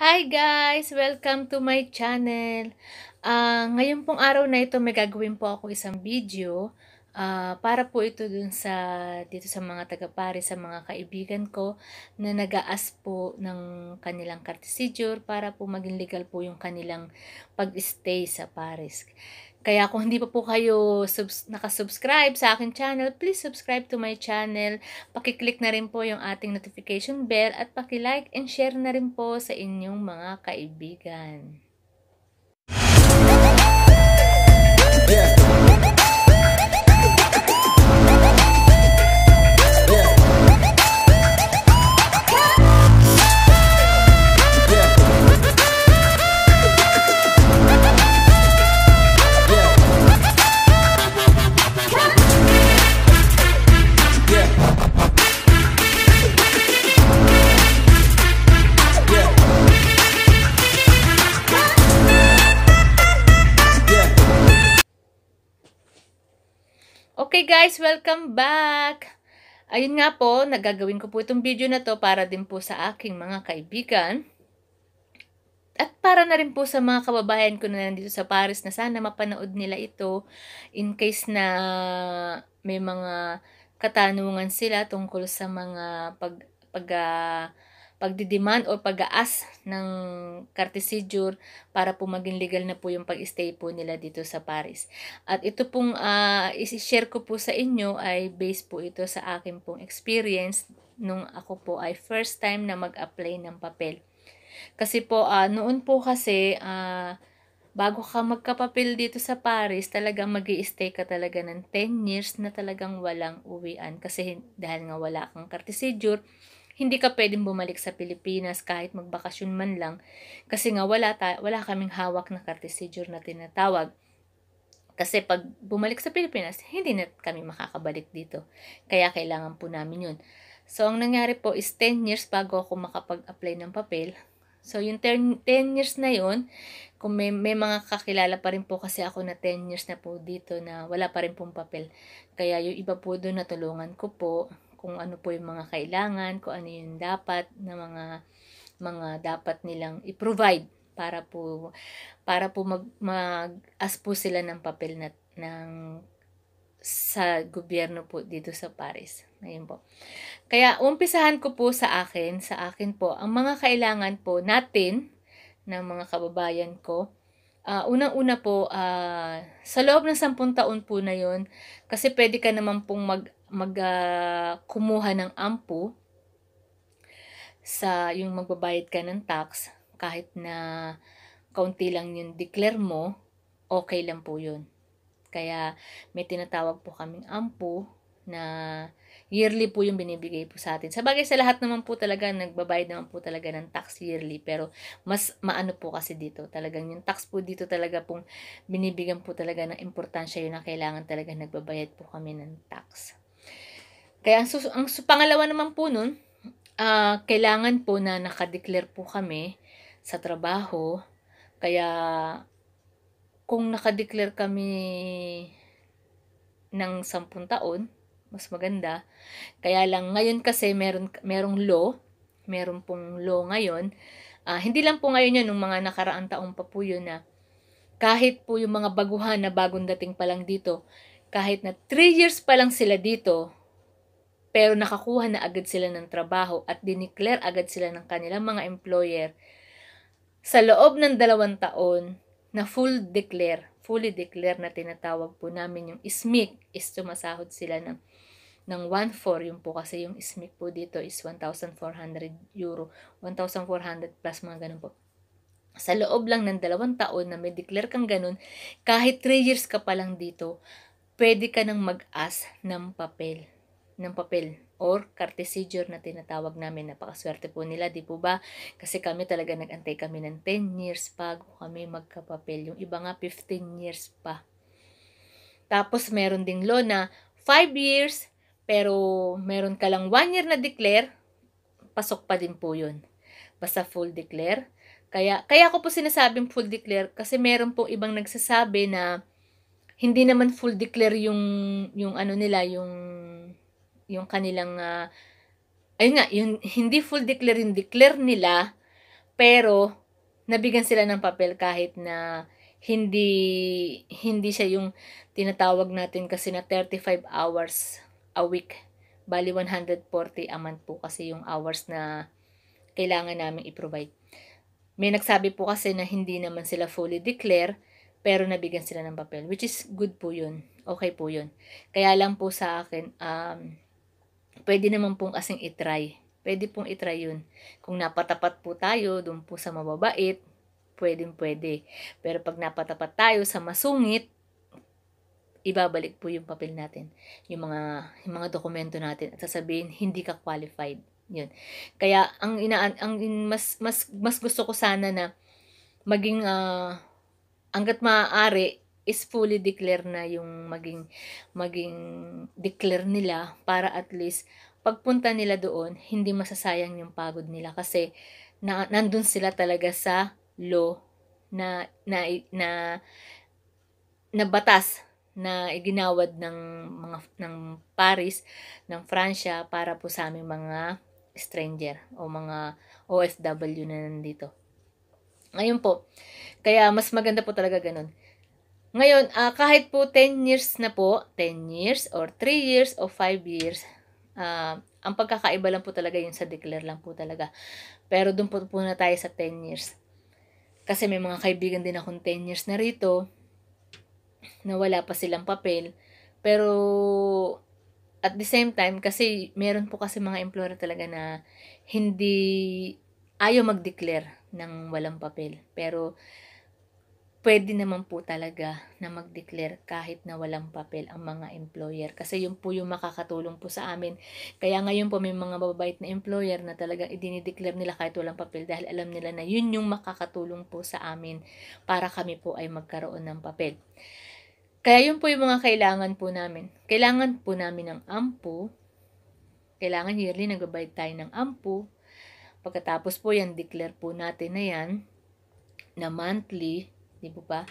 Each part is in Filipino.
Hi guys! Welcome to my channel! Uh, ngayon pong araw na ito, may gagawin po ako isang video uh, para po ito dun sa, dito sa mga taga-pare, sa mga kaibigan ko na nagaas po ng kanilang carticidur para po maging legal po yung kanilang pag-stay sa Paris. Kaya kung hindi pa po kayo subs- nakasubscribe sa akin channel, please subscribe to my channel. Pakiclick na rin po yung ating notification bell at pakilike and share na rin po sa inyong mga kaibigan. Yeah. Welcome back! Ayun nga po, nagagawin ko po itong video na to para din po sa aking mga kaibigan. At para na rin po sa mga kababayan ko na nandito sa Paris na sana mapanood nila ito in case na may mga katanungan sila tungkol sa mga pag, pag uh, pagdidemand o pag-aas ng cartesidur para po maging legal na po yung pag-stay po nila dito sa Paris. At ito pong uh, isi-share ko po sa inyo ay based po ito sa akin pong experience nung ako po ay first time na mag-apply ng papel. Kasi po uh, noon po kasi uh, bago ka magkapapil dito sa Paris, talagang mag stay ka talaga ng 10 years na talagang walang uwian. Kasi dahil nga wala kang cartesidur, hindi ka pwedeng bumalik sa Pilipinas kahit magbakasyon man lang kasi nga wala, ta- wala kaming hawak na cartesidur na tinatawag. Kasi pag bumalik sa Pilipinas, hindi na kami makakabalik dito. Kaya kailangan po namin yun. So, ang nangyari po is 10 years bago ako makapag-apply ng papel. So, yung 10, years na yon kung may, may mga kakilala pa rin po kasi ako na 10 years na po dito na wala pa rin pong papel. Kaya yung iba po doon natulungan ko po, kung ano po yung mga kailangan, kung ano yung dapat na mga mga dapat nilang i-provide para po para po mag, mag-as po sila ng papel na, ng sa gobyerno po dito sa Paris. Ngayon po. Kaya umpisahan ko po sa akin, sa akin po, ang mga kailangan po natin ng mga kababayan ko. Uh, Unang-una po, uh, sa loob ng sampung taon po na yon kasi pwede ka naman pong mag mag uh, ng ampo sa yung magbabayad ka ng tax kahit na kaunti lang yung declare mo, okay lang po yun. Kaya may tinatawag po kaming ampo na yearly po yung binibigay po sa atin. Sa bagay sa lahat naman po talaga, nagbabayad naman po talaga ng tax yearly. Pero mas maano po kasi dito. Talagang yung tax po dito talaga pong binibigyan po talaga ng importansya yun na kailangan talaga nagbabayad po kami ng tax. Kaya ang, ang pangalawa naman po nun, uh, kailangan po na nakadeclare po kami sa trabaho. Kaya kung nakadeclare kami ng 10 taon, mas maganda. Kaya lang ngayon kasi meron merong law, meron pong law ngayon. Uh, hindi lang po ngayon yun, nung mga nakaraang taong pa po yun na kahit po yung mga baguhan na bagong dating pa lang dito, kahit na 3 years pa lang sila dito, pero nakakuha na agad sila ng trabaho at dineclare agad sila ng kanilang mga employer sa loob ng dalawang taon na full declare, fully declare na tinatawag po namin yung SMIC is tumasahod sila ng ng 1,400, yung po kasi yung SMIC po dito is 1,400 euro, 1,400 plus mga ganun po. Sa loob lang ng dalawang taon na may declare kang ganun, kahit 3 years ka pa lang dito, pwede ka nang mag-as ng papel. Ng papel or cartesiger na tinatawag namin. Napakaswerte po nila, di po ba? Kasi kami talaga nag-antay kami ng 10 years bago kami magkapapel. Yung iba nga 15 years pa. Tapos meron ding law na 5 years, pero meron ka lang 1 year na declare, pasok pa din po yun. Basta full declare. Kaya, kaya ko po sinasabing full declare kasi meron po ibang nagsasabi na hindi naman full declare yung yung ano nila yung yung kanilang uh, ayun nga yung hindi full declare yung declare nila pero nabigyan sila ng papel kahit na hindi hindi siya yung tinatawag natin kasi na 35 hours a week. Bali 140 a month po kasi yung hours na kailangan namin i-provide. May nagsabi po kasi na hindi naman sila fully declare pero nabigyan sila ng papel, which is good po yun. Okay po yun. Kaya lang po sa akin, um, pwede naman pong kasing itry. Pwede pong itry yun. Kung napatapat po tayo dun po sa mababait, pwedeng pwede. Pero pag napatapat tayo sa masungit, ibabalik po yung papel natin, yung mga yung mga dokumento natin at sasabihin hindi ka qualified. Yun. Kaya ang ina ang mas mas mas gusto ko sana na maging uh, hanggat maaari is fully declare na yung maging maging declare nila para at least pagpunta nila doon hindi masasayang yung pagod nila kasi na, nandun sila talaga sa law na na na, na batas na iginawad ng mga ng Paris ng Fransya para po sa aming mga stranger o mga OFW na nandito. Ngayon po, kaya mas maganda po talaga ganun. Ngayon, uh, kahit po 10 years na po, 10 years or 3 years or 5 years, uh, ang pagkakaiba lang po talaga yun sa declare lang po talaga. Pero doon po, po na tayo sa 10 years. Kasi may mga kaibigan din akong 10 years na rito na wala pa silang papel. Pero at the same time, kasi meron po kasi mga employer talaga na hindi ayaw mag-declare ng walang papel. Pero, pwede naman po talaga na mag-declare kahit na walang papel ang mga employer. Kasi yun po yung makakatulong po sa amin. Kaya ngayon po may mga mababait na employer na talagang idinideclare nila kahit walang papel dahil alam nila na yun yung makakatulong po sa amin para kami po ay magkaroon ng papel. Kaya yun po yung mga kailangan po namin. Kailangan po namin ng ampo. Kailangan yearly nagbabayad tayo ng ampo Pagkatapos po yan, declare po natin na yan na monthly, di po ba?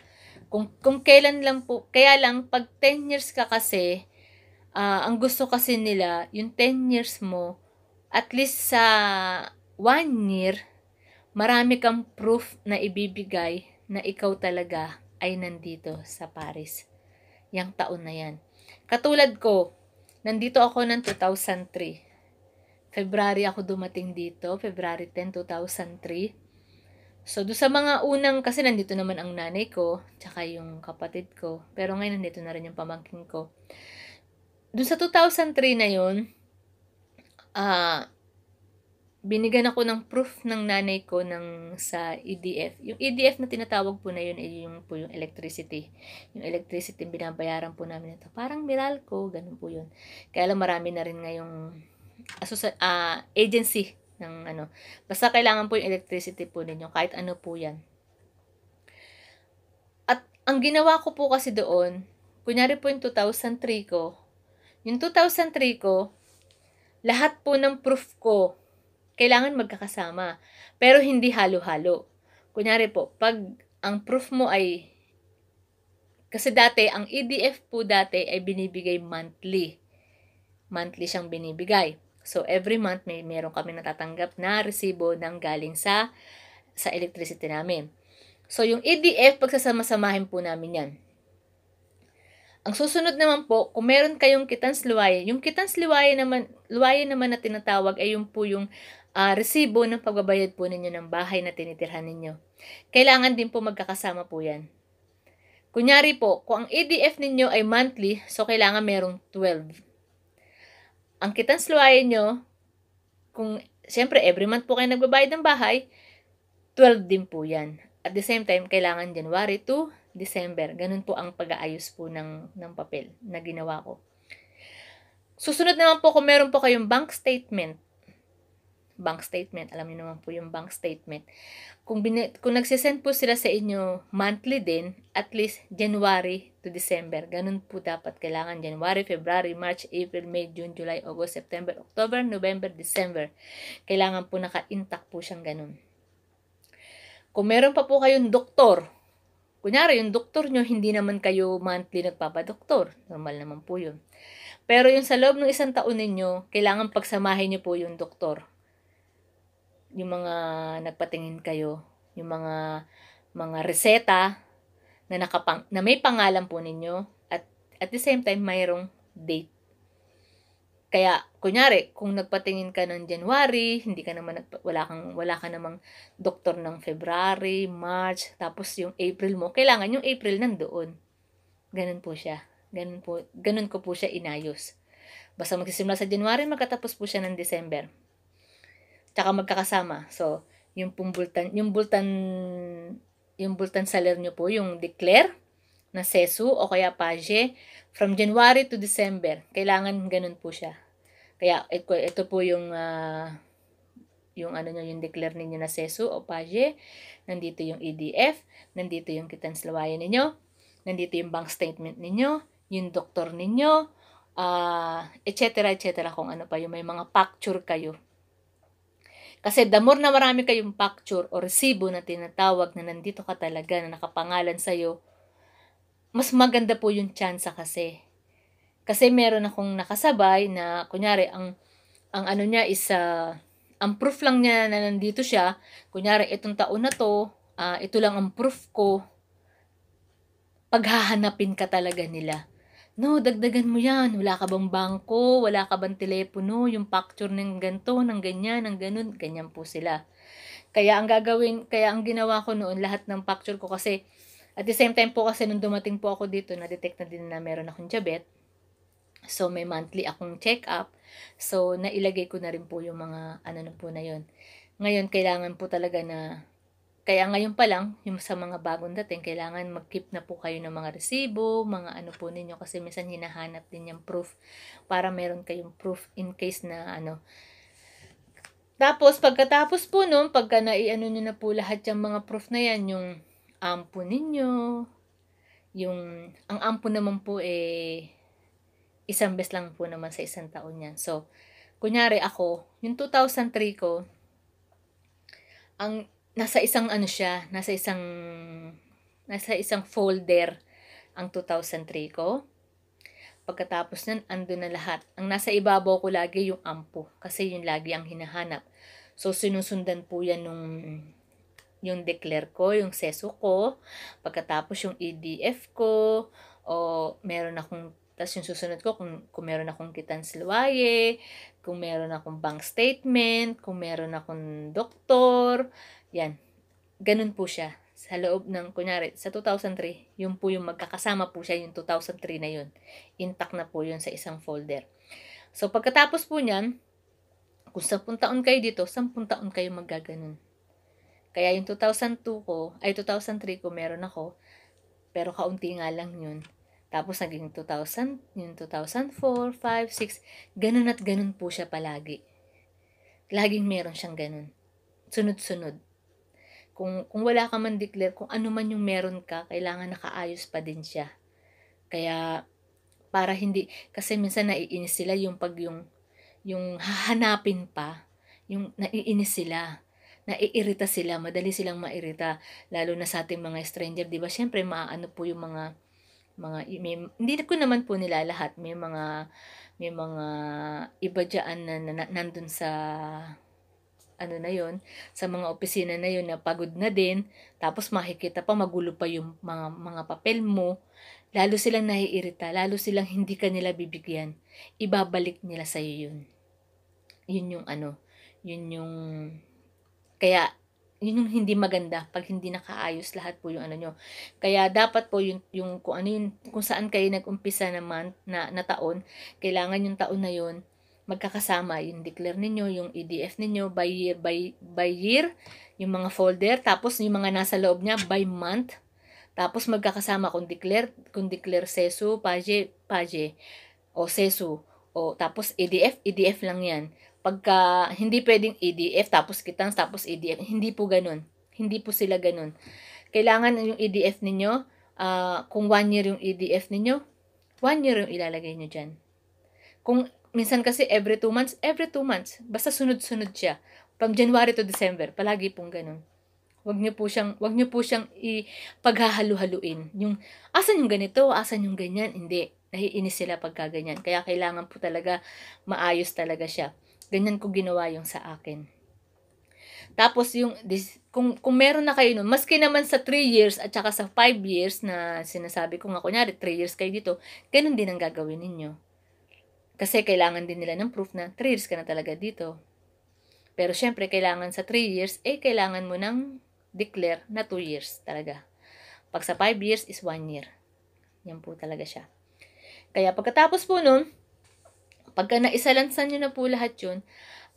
Kung, kung kailan lang po, kaya lang pag 10 years ka kasi, uh, ang gusto kasi nila, yung 10 years mo, at least sa 1 year, marami kang proof na ibibigay na ikaw talaga ay nandito sa Paris. Yang taon na yan. Katulad ko, nandito ako ng 2003. February ako dumating dito, February 10, 2003. So, do sa mga unang, kasi nandito naman ang nanay ko, tsaka yung kapatid ko. Pero ngayon, nandito na rin yung pamangkin ko. Doon sa 2003 na yun, ah, uh, binigyan ako ng proof ng nanay ko ng sa EDF. Yung EDF na tinatawag po na yun ay eh, yung po yung electricity. Yung electricity binabayaran po namin ito. Parang Meralco, ganun po yun. Kaya lang marami na rin ngayong asosa, uh, agency ng ano. Basta kailangan po yung electricity po ninyo, kahit ano po yan. At ang ginawa ko po kasi doon, kunyari po yung 2003 ko, yung 2003 ko, lahat po ng proof ko, kailangan magkakasama. Pero hindi halo-halo. Kunyari po, pag ang proof mo ay kasi dati, ang EDF po dati ay binibigay monthly. Monthly siyang binibigay. So every month may meron kami natatanggap na resibo ng galing sa sa electricity namin. So yung EDF pagsasamasamahin po namin 'yan. Ang susunod naman po, kung meron kayong kitans liwayan, yung kitans liwayan naman, liwayan naman na tinatawag ay yung po yung uh, resibo ng pagbabayad po ninyo ng bahay na tinitirhan ninyo. Kailangan din po magkakasama po yan. Kunyari po, kung ang EDF ninyo ay monthly, so kailangan merong 12 ang kitang luwayan nyo, kung, syempre, every month po kayo nagbabayad ng bahay, 12 din po yan. At the same time, kailangan January to December. Ganun po ang pag-aayos po ng, ng papel na ginawa ko. Susunod naman po kung meron po kayong bank statement bank statement. Alam niyo naman po yung bank statement. Kung, kung nagsisend po sila sa inyo monthly din, at least January to December. Ganun po dapat kailangan. January, February, March, April, May, June, July, August, September, October, November, December. Kailangan po naka-intact po siyang ganun. Kung meron pa po kayong doktor, Kunyari, yung doktor nyo, hindi naman kayo monthly nagpapadoktor. Normal naman po yun. Pero yung sa loob ng isang taon ninyo, kailangan pagsamahin nyo po yung doktor yung mga nagpatingin kayo, yung mga mga reseta na nakapang na may pangalan po ninyo at at the same time mayroong date. Kaya kunyari, kung nagpatingin ka ng January, hindi ka naman nagpa, wala kang wala ka namang doktor ng February, March, tapos yung April mo, kailangan yung April nandoon. Ganun po siya. Ganun po, ganun ko po siya inayos. Basta magsisimula sa January, magkatapos po siya ng December. Tsaka magkakasama. So, yung pumbultan, yung bultan, yung bultan saler nyo po, yung declare na sesu o kaya page from January to December. Kailangan ganun po siya. Kaya ito, ito po yung uh, yung ano nyo, yung declare ninyo na sesu o page. Nandito yung EDF, nandito yung kitanslawayan ninyo, nandito yung bank statement ninyo, yung doktor ninyo, uh, etc. etc. kung ano pa yung may mga picture kayo kasi the more na marami kayong picture o resibo na tinatawag na nandito ka talaga na nakapangalan sa'yo, mas maganda po yung tsansa kasi. Kasi meron akong nakasabay na, kunyari, ang, ang ano niya is, uh, ang proof lang niya na nandito siya, kunyari, itong taon na to, uh, ito lang ang proof ko, paghahanapin ka talaga nila. No, dagdagan mo yan. Wala ka bang bangko? Wala ka bang telepono? Yung picture ng ganto, ng ganyan, ng ganun. Ganyan po sila. Kaya ang gagawin, kaya ang ginawa ko noon, lahat ng picture ko kasi, at the same time po kasi nung dumating po ako dito, na-detect na din na meron akong diabetes. So, may monthly akong check-up. So, nailagay ko na rin po yung mga ano na po na yun. Ngayon, kailangan po talaga na kaya ngayon pa lang, yung sa mga bagong dating, kailangan mag-keep na po kayo ng mga resibo, mga ano po ninyo, kasi minsan hinahanap din yung proof para meron kayong proof in case na ano. Tapos, pagkatapos po nun, pagka naiano nyo na po lahat yung mga proof na yan, yung ampo ninyo, yung, ang ampo naman po eh, isang bes lang po naman sa isang taon yan. So, kunyari ako, yung 2003 ko, ang nasa isang ano siya, nasa isang nasa isang folder ang 2003 ko. Pagkatapos nun, ando na lahat. Ang nasa ibabaw ko lagi yung ampo kasi yun lagi ang hinahanap. So, sinusundan po yan nung yung declare ko, yung seso ko, pagkatapos yung EDF ko, o meron akong tapos yung susunod ko, kung, kung meron akong kitans luwaye, kung meron akong bank statement, kung meron akong doktor, yan. Ganun po siya. Sa loob ng, kunyari, sa 2003, yun po yung magkakasama po siya, yung 2003 na yun. Intact na po yun sa isang folder. So, pagkatapos po niyan, kung 10 taon kayo dito, 10 taon kayo magaganon. Kaya yung 2002 ko, ay 2003 ko meron ako, pero kaunti nga lang yun. Tapos naging 2000, yung 2004, 5, 6, ganun at ganun po siya palagi. Laging meron siyang ganun. Sunod-sunod. Kung, kung wala ka man declare, kung ano man yung meron ka, kailangan nakaayos pa din siya. Kaya, para hindi, kasi minsan naiinis sila yung pag yung, yung hahanapin pa, yung naiinis sila naiirita sila, madali silang mairita, lalo na sa ating mga stranger, 'di ba? Syempre maaano po yung mga mga may, hindi ko naman po nila lahat may mga may mga iba diyan na, na, nandun sa ano na yon sa mga opisina na yon na pagod na din tapos makikita pa magulo pa yung mga mga papel mo lalo silang naiirita lalo silang hindi ka nila bibigyan ibabalik nila sa iyo yun yun yung ano yun yung kaya yun yung hindi maganda pag hindi nakaayos lahat po yung ano nyo. Kaya dapat po yung, yung kung ano yun, kung saan kayo nag-umpisa naman na, na taon, kailangan yung taon na yun magkakasama yung declare ninyo, yung EDF ninyo by year, by, by year, yung mga folder, tapos yung mga nasa loob niya by month, tapos magkakasama kung declare, kung declare SESU, PAGE, PAGE, o SESU, o tapos EDF, EDF lang yan pagka hindi pwedeng EDF tapos kitang tapos EDF, hindi po ganun. Hindi po sila ganun. Kailangan yung EDF ninyo, uh, kung 1 year yung EDF ninyo, 1 year yung ilalagay nyo dyan. Kung minsan kasi every 2 months, every 2 months, basta sunod-sunod siya. From January to December, palagi pong ganun. Wag niyo po siyang wag niyo po siyang ipaghahalo-haluin. Yung asan yung ganito, asan yung ganyan, hindi. Naiinis sila pagka ganyan. Kaya kailangan po talaga maayos talaga siya. Ganyan ko ginawa yung sa akin. Tapos yung this, kung kung meron na kayo nun, maski naman sa 3 years at saka sa 5 years na sinasabi ko nga kunyari 3 years kayo dito, ganun din ang gagawin ninyo. Kasi kailangan din nila ng proof na 3 years ka na talaga dito. Pero syempre kailangan sa 3 years eh kailangan mo ng declare na 2 years talaga. Pag sa 5 years is 1 year. Yan po talaga siya. Kaya pagkatapos po nun, Pagka naisalansan nyo na po lahat yun,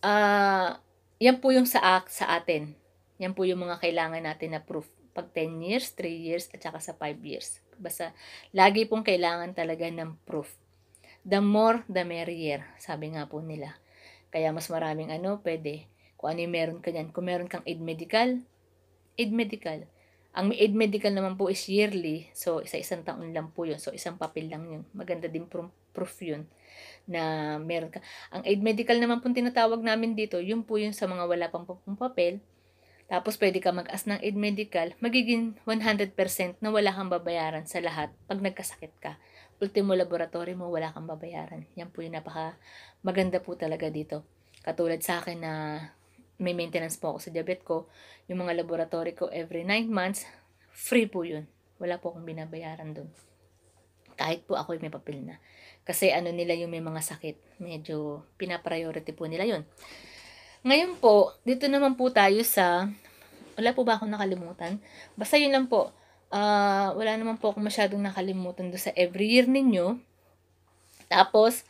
uh, yan po yung sa, sa atin. Yan po yung mga kailangan natin na proof. Pag 10 years, 3 years, at saka sa 5 years. Basta, lagi pong kailangan talaga ng proof. The more, the merrier. Sabi nga po nila. Kaya mas maraming ano, pwede. Kung ano yung meron ka dyan. Kung meron kang aid medical, aid medical. Ang aid medical naman po is yearly. So, isa-isang taon lang po yun. So, isang papel lang yun. Maganda din proof yun na meron ka. Ang aid medical naman po tinatawag namin dito, yun po yung sa mga wala pang papel. Tapos pwede ka mag-as ng aid medical, magiging 100% na wala kang babayaran sa lahat pag nagkasakit ka. Ultimo laboratory mo, wala kang babayaran. Yan po yung napaka maganda po talaga dito. Katulad sa akin na may maintenance po ako sa diabetes ko, yung mga laboratory ko every 9 months, free po yun. Wala po akong binabayaran doon kahit po ako may papel na. Kasi ano nila yung may mga sakit, medyo pinapriority po nila yun. Ngayon po, dito naman po tayo sa, wala po ba akong nakalimutan? Basta yun lang po, uh, wala naman po akong masyadong nakalimutan do sa every year ninyo. Tapos,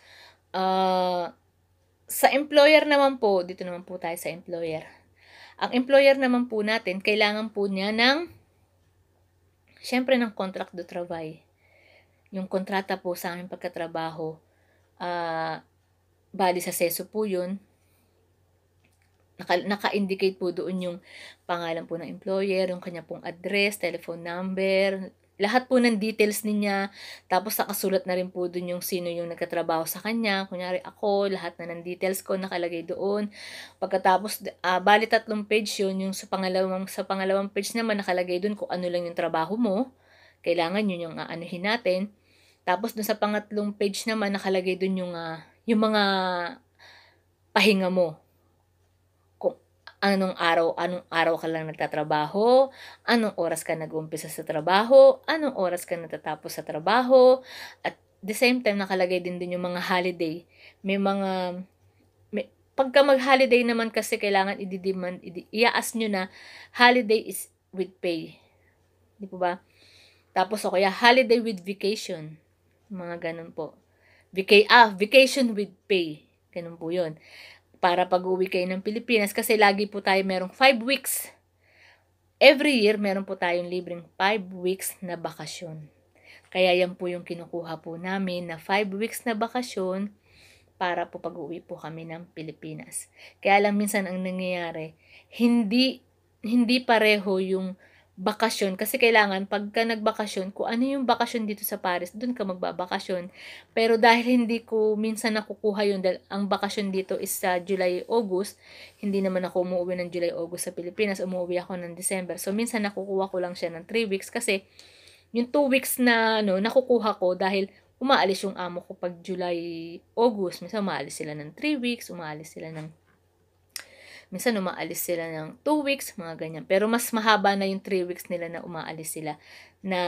uh, sa employer naman po, dito naman po tayo sa employer. Ang employer naman po natin, kailangan po niya ng, syempre ng contract do travail yung kontrata po sa aming pagkatrabaho, uh, bali sa seso po yun, naka, naka-indicate po doon yung pangalan po ng employer, yung kanya pong address, telephone number, lahat po ng details niya. Tapos nakasulat na rin po doon yung sino yung nagkatrabaho sa kanya. Kunyari ako, lahat na ng details ko nakalagay doon. Pagkatapos, uh, bali tatlong page yun. Yung sa pangalawang, sa pangalawang page naman nakalagay doon kung ano lang yung trabaho mo. Kailangan yun yung aanuhin natin. Tapos dun sa pangatlong page naman nakalagay dun yung uh, yung mga pahinga mo. Kung anong araw, anong araw ka lang nagtatrabaho, anong oras ka nag-umpisa sa trabaho, anong oras ka natatapos sa trabaho, at the same time nakalagay din din yung mga holiday. May mga may, pagka mag-holiday naman kasi kailangan i-demand, i-ask nyo na holiday is with pay. Di po ba? Tapos o kaya holiday with vacation. Mga ganun po. Vaca- ah, vacation with pay. Ganun po yun. Para pag-uwi kayo ng Pilipinas kasi lagi po tayo merong 5 weeks. Every year, meron po tayong libreng 5 weeks na bakasyon. Kaya yan po yung kinukuha po namin na 5 weeks na bakasyon para po pag-uwi po kami ng Pilipinas. Kaya lang minsan ang nangyayari, hindi hindi pareho yung bakasyon kasi kailangan pagka nagbakasyon ko ano yung bakasyon dito sa Paris doon ka magbabakasyon pero dahil hindi ko minsan nakukuha yun dahil ang bakasyon dito is sa July August hindi naman ako umuwi ng July August sa Pilipinas umuwi ako ng December so minsan nakukuha ko lang siya ng 3 weeks kasi yung 2 weeks na ano nakukuha ko dahil umaalis yung amo ko pag July August minsan umaalis sila ng 3 weeks umaalis sila ng Minsan umaalis sila ng 2 weeks, mga ganyan. Pero mas mahaba na yung 3 weeks nila na umaalis sila na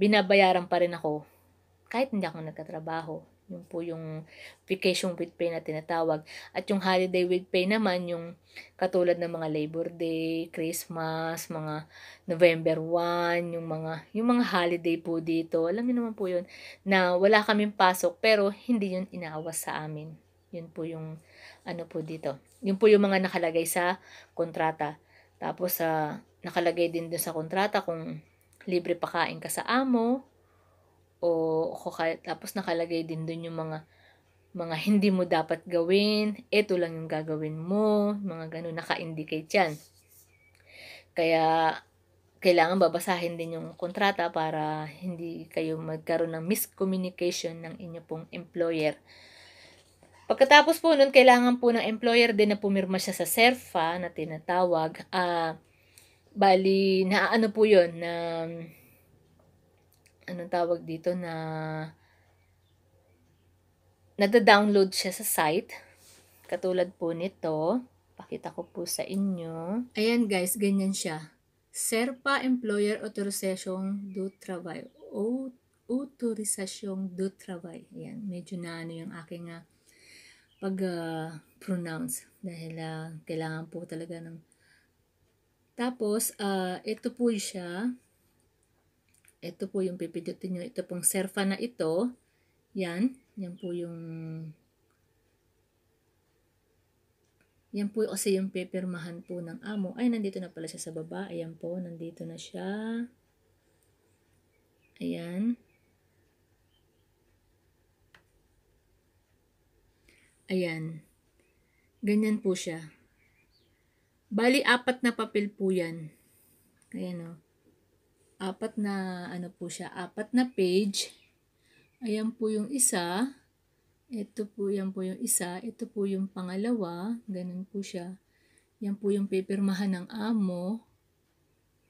binabayaran pa rin ako kahit hindi ako nagkatrabaho. Yun po yung vacation with pay na tinatawag. At yung holiday with pay naman, yung katulad ng mga Labor Day, Christmas, mga November 1, yung mga, yung mga holiday po dito. Alam niyo naman po yun, na wala kaming pasok pero hindi yun inaawas sa amin. Yun po yung ano po dito. Yun po yung mga nakalagay sa kontrata. Tapos sa uh, nakalagay din doon sa kontrata kung libre pakain ka sa amo o tapos nakalagay din doon yung mga mga hindi mo dapat gawin, ito lang yung gagawin mo, mga ganun naka-indicate yan. Kaya kailangan babasahin din yung kontrata para hindi kayo magkaroon ng miscommunication ng inyo pong employer. Pagkatapos po nun, kailangan po ng employer din na pumirma siya sa SERFA na tinatawag. Uh, bali, na ano po yun, na anong tawag dito na nada-download siya sa site. Katulad po nito. Pakita ko po sa inyo. Ayan guys, ganyan siya. Serpa Employer Authorization do Trabalho. O, Autorization do Trabalho. Ayan, medyo na ano yung aking uh, pag-pronounce ah, uh, dahil uh, kailangan po talaga ng tapos uh, ito po siya ito po yung pipindutin nyo ito pong serfa na ito yan, yan po yung yan po kasi yung pepermahan po ng amo ay nandito na pala siya sa baba ayan po, nandito na siya ayan Ayan. Ganyan po siya. Bali, apat na papel po yan. Ayan o. Oh. Apat na, ano po siya, apat na page. Ayan po yung isa. Ito po, yan po yung isa. Ito po yung pangalawa. Ganyan po siya. Yan po yung pipirmahan ng amo.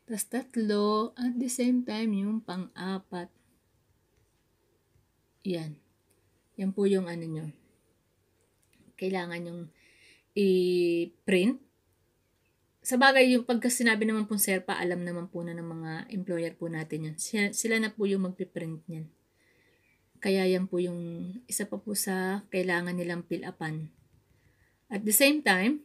Tapos tatlo. At the same time, yung pang-apat. Yan. Yan po yung ano nyo kailangan yung i-print. Sa bagay, yung pagka sinabi naman po sir, pa alam naman po na ng mga employer po natin yun. Sila, sila na po yung magpiprint niyan. Kaya yan po yung isa pa po sa kailangan nilang fill upan. At the same time,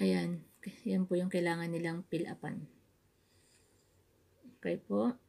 ayan, yan po yung kailangan nilang fill upan. Okay po.